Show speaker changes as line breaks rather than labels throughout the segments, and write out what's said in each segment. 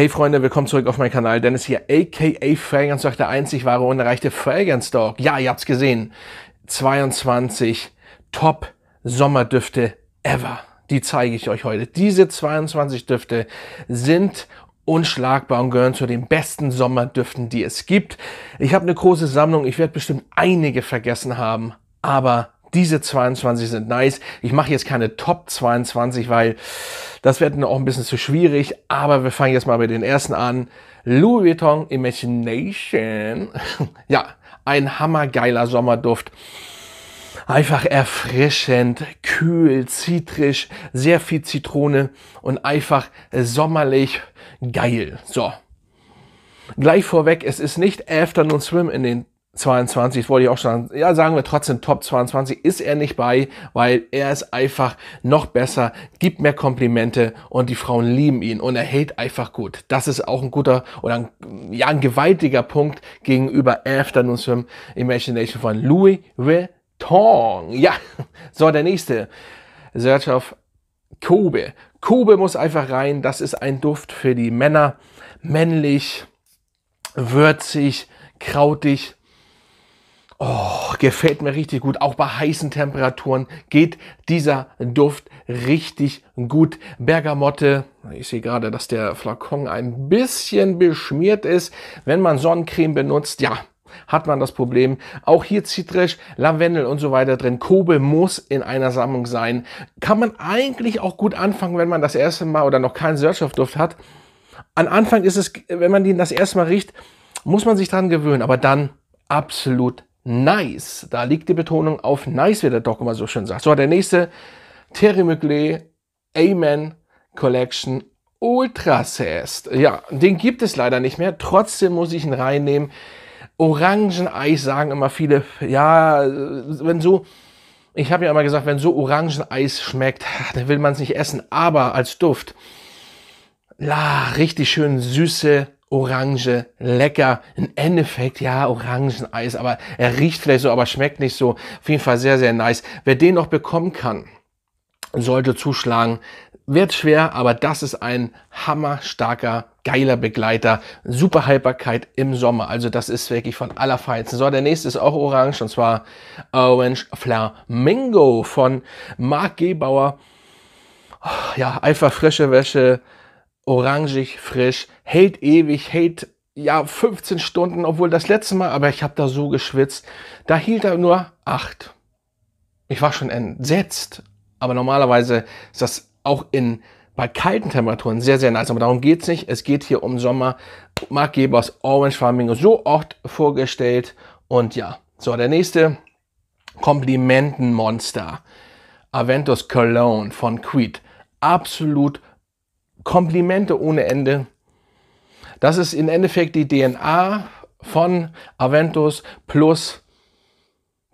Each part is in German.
Hey Freunde, willkommen zurück auf meinem Kanal. Dennis hier, aka Fragrance Dog, der einzig wahre unerreichte Fragrance Dog. Ja, ihr habt's gesehen. 22 Top Sommerdüfte ever. Die zeige ich euch heute. Diese 22 Düfte sind unschlagbar und gehören zu den besten Sommerdüften, die es gibt. Ich habe eine große Sammlung. Ich werde bestimmt einige vergessen haben, aber diese 22 sind nice. Ich mache jetzt keine Top 22, weil das wird dann auch ein bisschen zu schwierig. Aber wir fangen jetzt mal mit den ersten an. Louis Vuitton Imagination. ja, ein hammergeiler Sommerduft. Einfach erfrischend, kühl, zitrisch, sehr viel Zitrone und einfach sommerlich geil. So. Gleich vorweg, es ist nicht Afternoon Swim in den 22, wollte ich auch schon sagen, ja, sagen wir trotzdem Top 22 ist er nicht bei, weil er ist einfach noch besser, gibt mehr Komplimente und die Frauen lieben ihn und er hält einfach gut. Das ist auch ein guter oder ein, ja, ein gewaltiger Punkt gegenüber Afternoon Swim Imagination von Louis Vuitton. Ja, so der nächste. Search of Kobe. Kobe muss einfach rein. Das ist ein Duft für die Männer. Männlich, würzig, krautig, Oh, gefällt mir richtig gut. Auch bei heißen Temperaturen geht dieser Duft richtig gut. Bergamotte, ich sehe gerade, dass der Flakon ein bisschen beschmiert ist. Wenn man Sonnencreme benutzt, ja, hat man das Problem. Auch hier Zitrisch, Lavendel und so weiter drin. Kobe muss in einer Sammlung sein. Kann man eigentlich auch gut anfangen, wenn man das erste Mal oder noch keinen Searchstoffduft hat. An Anfang ist es, wenn man den das erste Mal riecht, muss man sich dran gewöhnen, aber dann absolut nice. Da liegt die Betonung auf nice, wie der Doc immer so schön sagt. So, der nächste Terry Mugley Amen Collection Ultra Saist. Ja, den gibt es leider nicht mehr. Trotzdem muss ich ihn reinnehmen. Orangeneis sagen immer viele, ja, wenn so, ich habe ja immer gesagt, wenn so Orangeneis schmeckt, dann will man es nicht essen, aber als Duft, la, richtig schön süße, Orange, lecker. Im Endeffekt, ja, Orangeneis, aber er riecht vielleicht so, aber schmeckt nicht so. Auf jeden Fall sehr, sehr nice. Wer den noch bekommen kann, sollte zuschlagen. Wird schwer, aber das ist ein hammerstarker, geiler Begleiter. Super Haltbarkeit im Sommer. Also das ist wirklich von aller Feinsten. So, der nächste ist auch orange und zwar Orange Flamingo von Marc Gebauer. Ja, einfach frische Wäsche, orangig, frisch, hält ewig, hält ja 15 Stunden, obwohl das letzte Mal, aber ich habe da so geschwitzt, da hielt er nur 8. Ich war schon entsetzt, aber normalerweise ist das auch in bei kalten Temperaturen sehr, sehr nice. Aber darum geht es nicht. Es geht hier um Sommer. Mark Gebers Orange Flamingo so oft vorgestellt. Und ja, so der nächste Komplimentenmonster. Aventus Cologne von Creed. Absolut Komplimente ohne Ende. Das ist im Endeffekt die DNA von Aventus plus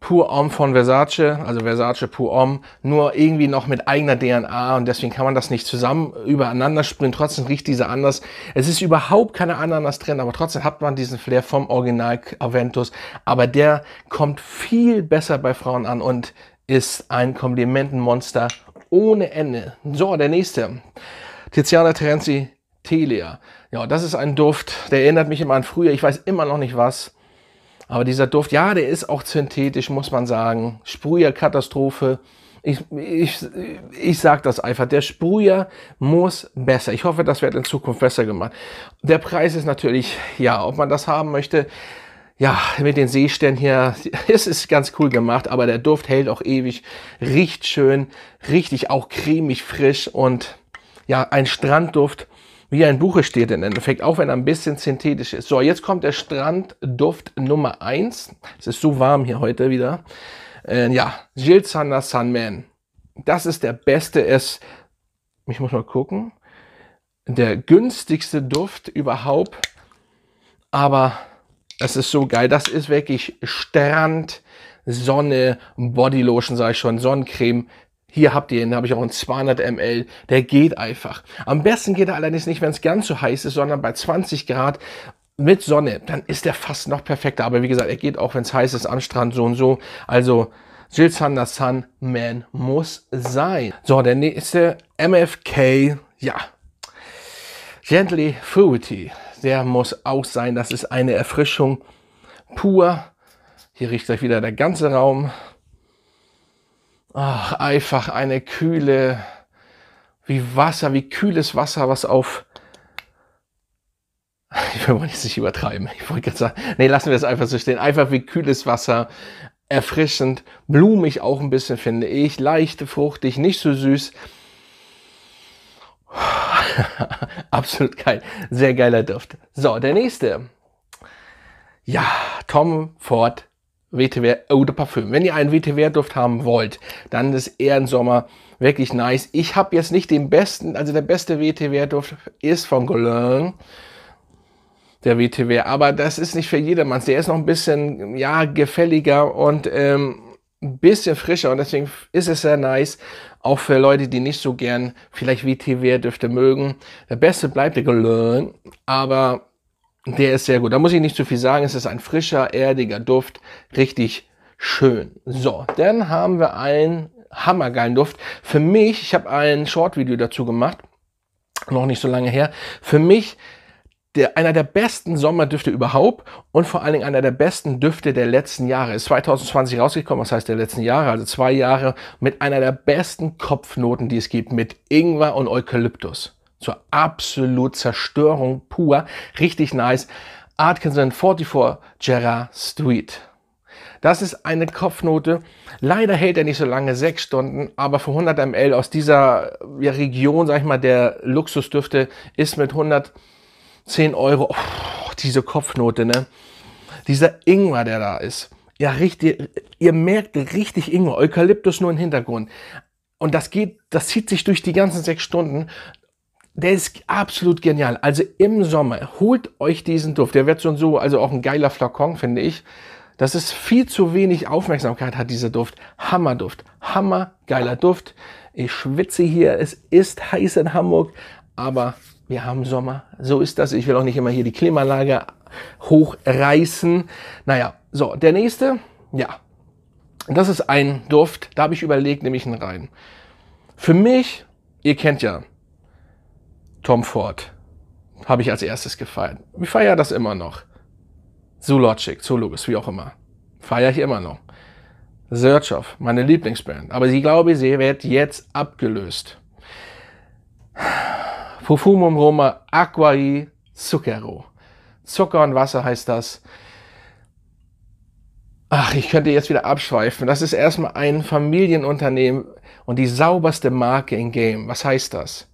Pur Om von Versace, also Versace Pur Om, nur irgendwie noch mit eigener DNA und deswegen kann man das nicht zusammen übereinander springen. Trotzdem riecht diese anders. Es ist überhaupt keine Ananas drin, aber trotzdem hat man diesen Flair vom Original Aventus. Aber der kommt viel besser bei Frauen an und ist ein Komplimentenmonster ohne Ende. So, der nächste. Tiziana Terenzi Telia. Ja, das ist ein Duft, der erinnert mich immer an früher. Ich weiß immer noch nicht was. Aber dieser Duft, ja, der ist auch synthetisch, muss man sagen. Sprüherkatastrophe. Ich, ich, ich sag das einfach. Der Sprüher muss besser. Ich hoffe, das wird in Zukunft besser gemacht. Der Preis ist natürlich, ja, ob man das haben möchte. Ja, mit den Seesternen hier, es ist ganz cool gemacht, aber der Duft hält auch ewig, riecht schön, richtig auch cremig frisch und ja, ein Strandduft wie ein Buche steht im Endeffekt, auch wenn er ein bisschen synthetisch ist. So, jetzt kommt der Strandduft Nummer 1. Es ist so warm hier heute wieder. Äh, ja, Jill Sander Sunman. Das ist der beste es. Ich muss mal gucken. Der günstigste Duft überhaupt. Aber es ist so geil. Das ist wirklich Strand, Sonne, Bodylotion, sage ich schon, Sonnencreme. Hier habt ihr ihn, da habe ich auch einen 200 ml. Der geht einfach. Am besten geht er allerdings nicht, wenn es ganz so heiß ist, sondern bei 20 Grad mit Sonne. Dann ist der fast noch perfekter. Aber wie gesagt, er geht auch, wenn es heiß ist, am Strand so und so. Also Jill Sander Sun Man muss sein. So, der nächste MFK, ja. Gently Fruity. Der muss auch sein. Das ist eine Erfrischung pur. Hier riecht gleich wieder der ganze Raum. Ach, einfach eine kühle, wie Wasser, wie kühles Wasser, was auf. Ich will jetzt nicht übertreiben. Ich wollte gerade sagen, nee, lassen wir es einfach so stehen. Einfach wie kühles Wasser, erfrischend, blumig auch ein bisschen, finde ich. Leicht, fruchtig, nicht so süß. Absolut geil. Sehr geiler Duft. So, der nächste. Ja, Tom Ford WTW Eau de Parfüm. Wenn ihr einen WTW-Duft haben wollt, dann ist Sommer wirklich nice. Ich habe jetzt nicht den besten, also der beste WTW-Duft ist von Golin, der WTW, aber das ist nicht für jedermanns. Der ist noch ein bisschen, ja, gefälliger und ähm, ein bisschen frischer und deswegen ist es sehr nice, auch für Leute, die nicht so gern vielleicht WTW-Düfte mögen. Der beste bleibt der Golin, aber der ist sehr gut. Da muss ich nicht zu viel sagen. Es ist ein frischer, erdiger Duft. Richtig schön. So, dann haben wir einen hammergeilen Duft. Für mich, ich habe ein Short-Video dazu gemacht. Noch nicht so lange her. Für mich der, einer der besten Sommerdüfte überhaupt und vor allen Dingen einer der besten Düfte der letzten Jahre. Ist 2020 rausgekommen, was heißt der letzten Jahre, also zwei Jahre, mit einer der besten Kopfnoten, die es gibt, mit Ingwer und Eukalyptus zur absolut Zerstörung pur. Richtig nice. Atkinson 44 Gerard Street. Das ist eine Kopfnote. Leider hält er nicht so lange, sechs Stunden, aber für 100 ml aus dieser ja, Region, sag ich mal, der Luxusdüfte ist mit 110 Euro oh, diese Kopfnote, ne? Dieser Ingwer, der da ist. Ja, richtig, ihr merkt richtig Ingwer, Eukalyptus nur im Hintergrund. Und das geht, das zieht sich durch die ganzen sechs Stunden der ist absolut genial. Also im Sommer holt euch diesen Duft. Der wird schon so, also auch ein geiler Flakon, finde ich. Das ist viel zu wenig Aufmerksamkeit hat dieser Duft. Hammerduft. Hammer, geiler Duft. Ich schwitze hier. Es ist heiß in Hamburg, aber wir haben Sommer. So ist das. Ich will auch nicht immer hier die Klimaanlage hochreißen. Naja, so, der nächste. Ja, das ist ein Duft. Da habe ich überlegt, nehme ich ihn rein. Für mich, ihr kennt ja, Tom Ford habe ich als erstes gefeiert. Ich feiere das immer noch. Zoologic, Zoologis, wie auch immer. Feiere ich immer noch. Search of, meine Lieblingsband. Aber ich glaube, sie wird jetzt abgelöst. Profumum Roma Aquai Zucchero. Zucker und Wasser heißt das. Ach, ich könnte jetzt wieder abschweifen. Das ist erstmal ein Familienunternehmen und die sauberste Marke in Game. Was heißt das?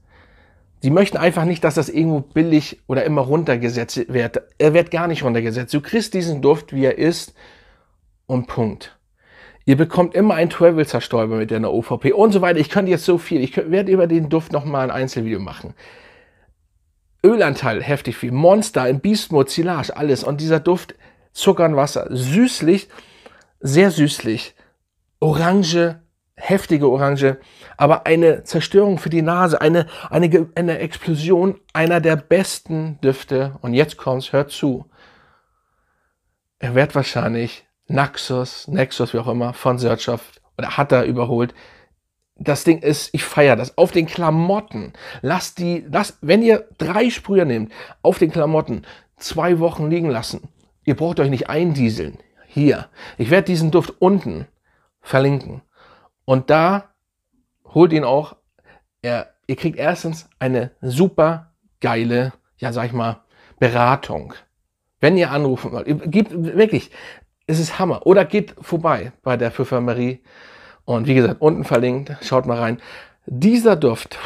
Die möchten einfach nicht, dass das irgendwo billig oder immer runtergesetzt wird. Er wird gar nicht runtergesetzt. Du kriegst diesen Duft, wie er ist und Punkt. Ihr bekommt immer einen Travel-Zerstäuber mit deiner OVP und so weiter. Ich könnte jetzt so viel. Ich werde über den Duft nochmal ein Einzelvideo machen. Ölanteil, heftig viel. Monster, im Beast Silage, alles. Und dieser Duft, Zucker und Wasser, süßlich, sehr süßlich. Orange, heftige Orange, aber eine Zerstörung für die Nase, eine, eine, eine Explosion einer der besten Düfte. Und jetzt kommt's, hört zu. Er wird wahrscheinlich Naxos, Nexus, wie auch immer, von Searchoff oder hat er überholt. Das Ding ist, ich feiere das. Auf den Klamotten. Lasst die, lasst, wenn ihr drei Sprüher nehmt, auf den Klamotten zwei Wochen liegen lassen. Ihr braucht euch nicht eindieseln. Hier. Ich werde diesen Duft unten verlinken. Und da holt ihn auch, er, ihr kriegt erstens eine super geile, ja sag ich mal, Beratung. Wenn ihr anrufen wollt, gebt, wirklich, es ist Hammer. Oder geht vorbei bei der Marie. Und wie gesagt, unten verlinkt, schaut mal rein. Dieser Duft,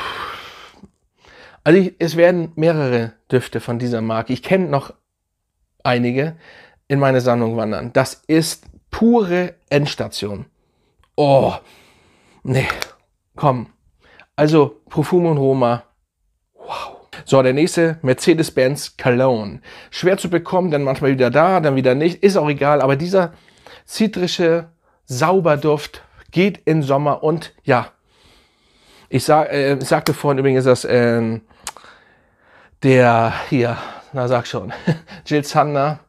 also ich, es werden mehrere Düfte von dieser Marke, ich kenne noch einige, in meine Sammlung wandern. Das ist pure Endstation. Oh, Nee, komm. Also Profumo und Roma. Wow. So, der nächste, Mercedes-Benz Cologne. Schwer zu bekommen, dann manchmal wieder da, dann wieder nicht. Ist auch egal, aber dieser zitrische Sauberduft geht im Sommer und ja, ich sag, äh, sagte vorhin übrigens, dass ähm, der hier, na sag schon, Jill Sander,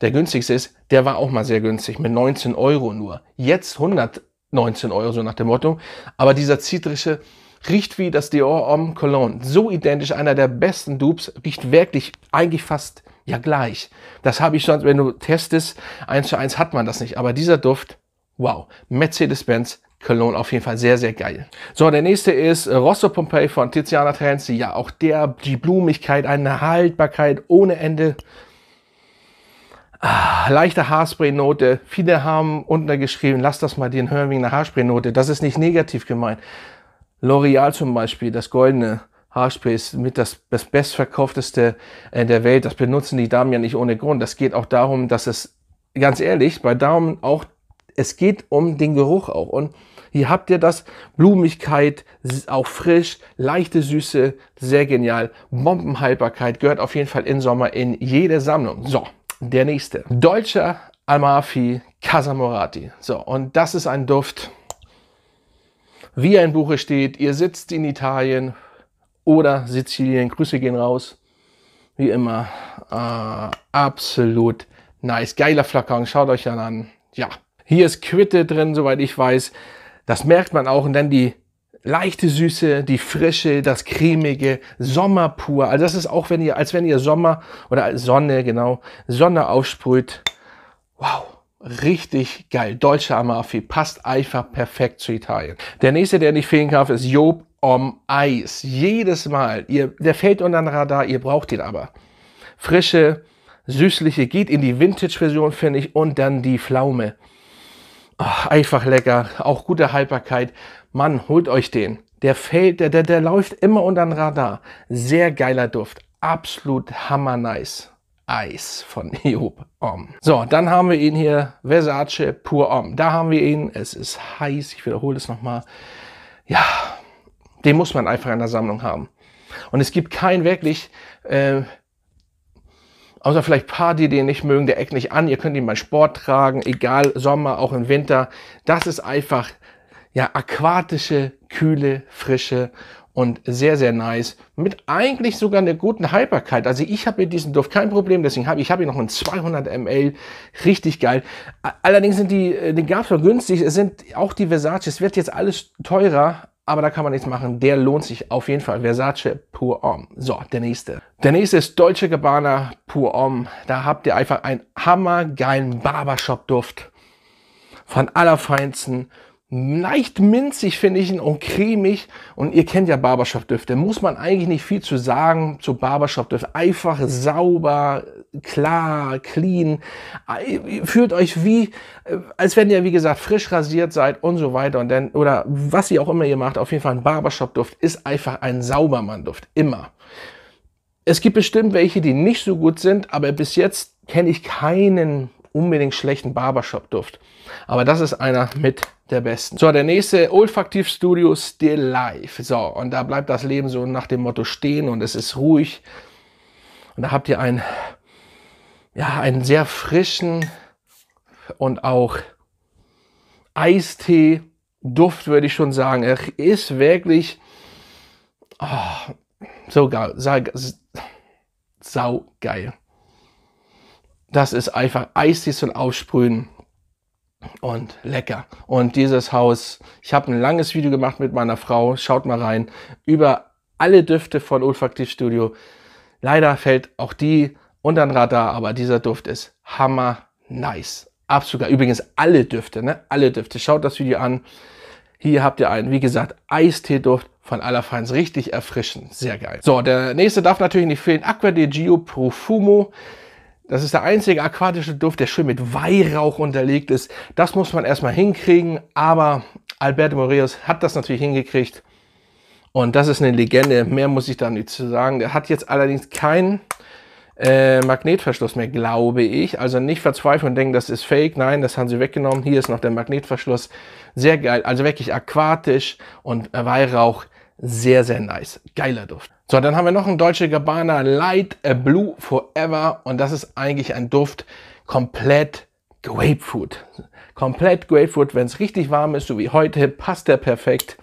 der günstigste ist, der war auch mal sehr günstig mit 19 Euro nur. Jetzt 100 19 Euro, so nach dem Motto. Aber dieser zitrische riecht wie das Dior Homme Cologne. So identisch, einer der besten Dupes, riecht wirklich eigentlich fast ja gleich. Das habe ich schon, wenn du testest, eins zu eins hat man das nicht. Aber dieser Duft, wow. Mercedes-Benz Cologne auf jeden Fall sehr, sehr geil. So, der nächste ist Rosso Pompeii von Tiziana Trenzi. Ja, auch der, die Blumigkeit, eine Haltbarkeit ohne Ende. Ah, leichte Haarspray-Note. Viele haben unten geschrieben, lass das mal den hören wegen einer Haarspray-Note. Das ist nicht negativ gemeint. L'Oreal zum Beispiel, das goldene Haarspray ist mit das, das bestverkaufteste äh, der Welt. Das benutzen die Damen ja nicht ohne Grund. Das geht auch darum, dass es, ganz ehrlich, bei Damen auch, es geht um den Geruch auch. Und hier habt ihr das. Blumigkeit, auch frisch, leichte Süße, sehr genial. Bombenhaltbarkeit gehört auf jeden Fall in Sommer in jede Sammlung. So, der nächste. Deutscher Amalfi Casamorati. So, und das ist ein Duft, wie ein Buche steht. Ihr sitzt in Italien oder Sizilien. Grüße gehen raus. Wie immer, äh, absolut nice. Geiler Flakon, schaut euch dann an. Ja, hier ist Quitte drin, soweit ich weiß. Das merkt man auch. Und dann die leichte Süße, die Frische, das Cremige, Sommer pur. Also das ist auch, wenn ihr, als wenn ihr Sommer oder Sonne, genau, Sonne aufsprüht. Wow. Richtig geil. Deutsche Amalfi passt einfach perfekt zu Italien. Der nächste, der nicht fehlen darf, ist Job om Eis. Jedes Mal. Ihr, der fällt unter den Radar, ihr braucht ihn aber. Frische, süßliche, geht in die Vintage-Version, finde ich, und dann die Pflaume. Ach, einfach lecker, auch gute Haltbarkeit. Mann, holt euch den. Der fällt, der, der, der läuft immer unter den Radar. Sehr geiler Duft. Absolut hammer nice. Eis von Eob Om. So, dann haben wir ihn hier, Versace Pur Om. Da haben wir ihn. Es ist heiß. Ich wiederhole es nochmal. Ja, den muss man einfach in der Sammlung haben. Und es gibt keinen wirklich, äh, außer vielleicht paar, die den nicht mögen, der eckt nicht an. Ihr könnt ihn beim Sport tragen, egal Sommer, auch im Winter. Das ist einfach ja, aquatische, kühle Frische und sehr, sehr nice. Mit eigentlich sogar einer guten Haltbarkeit. Also ich habe mit diesem Duft kein Problem, deswegen habe ich habe hier noch einen 200 ml. Richtig geil. Allerdings sind die, äh, den gab es noch günstig. Es sind auch die Versace. Es wird jetzt alles teurer. Aber da kann man nichts machen. Der lohnt sich auf jeden Fall. Versace Pur Homme. So, der nächste. Der nächste ist Deutsche Gabbana Pur Homme. Da habt ihr einfach einen hammergeilen Barbershop-Duft. Von allerfeinsten leicht minzig finde ich ihn und cremig. Und ihr kennt ja Barbershop-Düfte. Muss man eigentlich nicht viel zu sagen zu Barbershop-Düften. Einfach, sauber, klar, clean. Äh, fühlt euch wie, äh, als wenn ihr, wie gesagt, frisch rasiert seid und so weiter. Und dann, oder was ihr auch immer ihr macht, auf jeden Fall ein Barbershop-Duft ist einfach ein Saubermann-Duft. Immer. Es gibt bestimmt welche, die nicht so gut sind, aber bis jetzt kenne ich keinen unbedingt schlechten Barbershop-Duft. Aber das ist einer mit der besten. So, der nächste Olfaktiv Studio Still Life. So, und da bleibt das Leben so nach dem Motto stehen und es ist ruhig. Und da habt ihr einen, ja, einen sehr frischen und auch Eistee-Duft, würde ich schon sagen. Er ist wirklich oh, so Sau geil das ist einfach Eisdiesel aufsprühen und lecker. Und dieses Haus, ich habe ein langes Video gemacht mit meiner Frau, schaut mal rein, über alle Düfte von Olfaktiv Studio. Leider fällt auch die unter den Radar, aber dieser Duft ist hammer nice. Absolut. Übrigens alle Düfte, ne? Alle Düfte. Schaut das Video an. Hier habt ihr einen, wie gesagt, Eisteeduft von Allerfeins. Richtig erfrischend. Sehr geil. So, der nächste darf natürlich nicht fehlen. Aqua de Gio Profumo. Das ist der einzige aquatische Duft, der schön mit Weihrauch unterlegt ist. Das muss man erstmal hinkriegen, aber Alberto Moreos hat das natürlich hingekriegt. Und das ist eine Legende, mehr muss ich da nicht zu sagen. Der hat jetzt allerdings keinen äh, Magnetverschluss mehr, glaube ich. Also nicht verzweifeln und denken, das ist fake. Nein, das haben sie weggenommen. Hier ist noch der Magnetverschluss. Sehr geil. Also wirklich aquatisch und Weihrauch sehr, sehr nice. Geiler Duft. So, dann haben wir noch einen Deutsche Gabbana Light äh, Blue Forever. Und das ist eigentlich ein Duft komplett Grapefruit. Komplett Grapefruit. Wenn es richtig warm ist, so wie heute, passt der perfekt.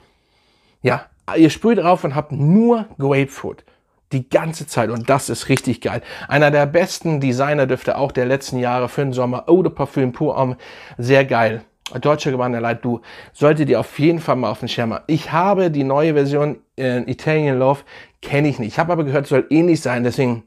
Ja, ihr sprüht drauf und habt nur Grapefruit. Die ganze Zeit. Und das ist richtig geil. Einer der besten Designerdüfte auch der letzten Jahre für den Sommer. Eau de Parfum Pur Homme. Sehr geil deutsche Gemeinde du solltet dir auf jeden Fall mal auf den Schirm haben. Ich habe die neue Version äh, Italian Love, kenne ich nicht. Ich habe aber gehört, soll ähnlich sein, deswegen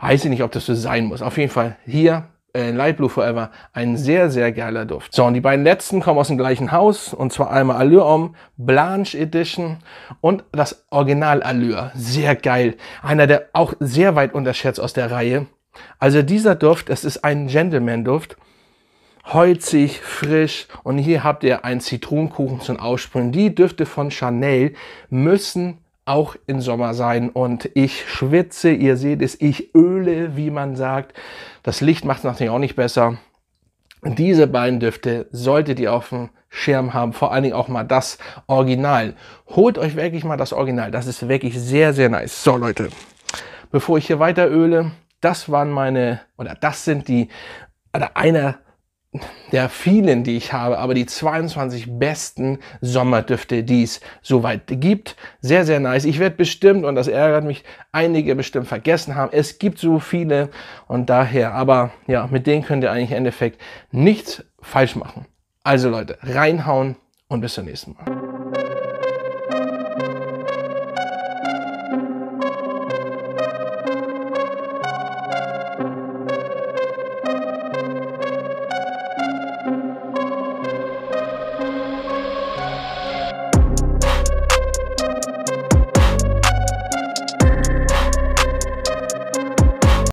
weiß ich nicht, ob das so sein muss. Auf jeden Fall hier äh, Light Blue Forever, ein sehr, sehr geiler Duft. So, und die beiden letzten kommen aus dem gleichen Haus, und zwar einmal Allure Homme Blanche Edition und das Original Allure. Sehr geil. Einer, der auch sehr weit unterschätzt aus der Reihe. Also dieser Duft, es ist ein Gentleman-Duft holzig, frisch. Und hier habt ihr einen Zitronenkuchen zum Aussprühen. Die Düfte von Chanel müssen auch im Sommer sein. Und ich schwitze, ihr seht es, ich öle, wie man sagt. Das Licht macht es natürlich auch nicht besser. Diese beiden Düfte solltet ihr auf dem Schirm haben, vor allen Dingen auch mal das Original. Holt euch wirklich mal das Original, das ist wirklich sehr, sehr nice. So Leute, bevor ich hier weiter öle, das waren meine, oder das sind die, oder einer der vielen, die ich habe, aber die 22 besten Sommerdüfte, die es soweit gibt. Sehr, sehr nice. Ich werde bestimmt, und das ärgert mich, einige bestimmt vergessen haben. Es gibt so viele und daher, aber ja, mit denen könnt ihr eigentlich im Endeffekt nichts falsch machen. Also Leute, reinhauen und bis zum nächsten Mal.